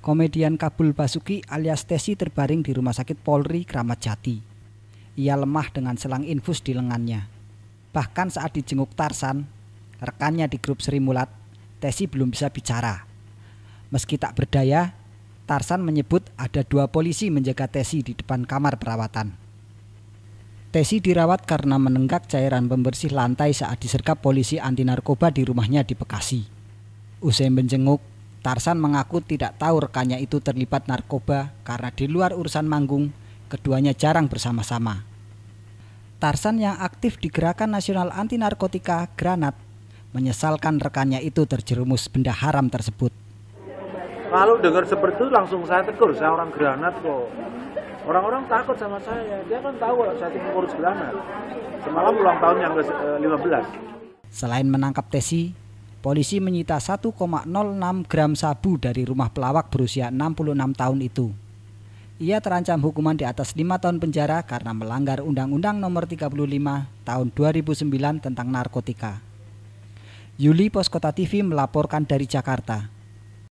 Komedian Kabul Basuki alias Tesi terbaring di Rumah Sakit Polri Kramat Jati. Ia lemah dengan selang infus di lengannya. Bahkan saat dijenguk Tarsan, rekannya di grup Sri Mulat, Tesi belum bisa bicara. Meski tak berdaya, Tarsan menyebut ada dua polisi menjaga Tesi di depan kamar perawatan. Tesi dirawat karena menenggak cairan pembersih lantai saat disergap polisi anti narkoba di rumahnya di Bekasi. Usai menjenguk, Tarsan mengaku tidak tahu rekannya itu terlibat narkoba karena di luar urusan manggung, keduanya jarang bersama-sama. Tarsan yang aktif di Gerakan Nasional Anti Narkotika Granat menyesalkan rekannya itu terjerumus benda haram tersebut. Kalau dengar seperti itu langsung saya tegur, saya orang Granat kok. Orang-orang takut sama saya, dia kan tahu kalau saya itu pengurus Granat. Semalam ulang tahun yang ke-15. Eh, Selain menangkap Tesi, Polisi menyita 1,06 gram sabu dari rumah pelawak berusia 66 tahun itu. Ia terancam hukuman di atas 5 tahun penjara karena melanggar Undang-Undang Nomor 35 Tahun 2009 tentang narkotika. Yuli Poskota TV melaporkan dari Jakarta.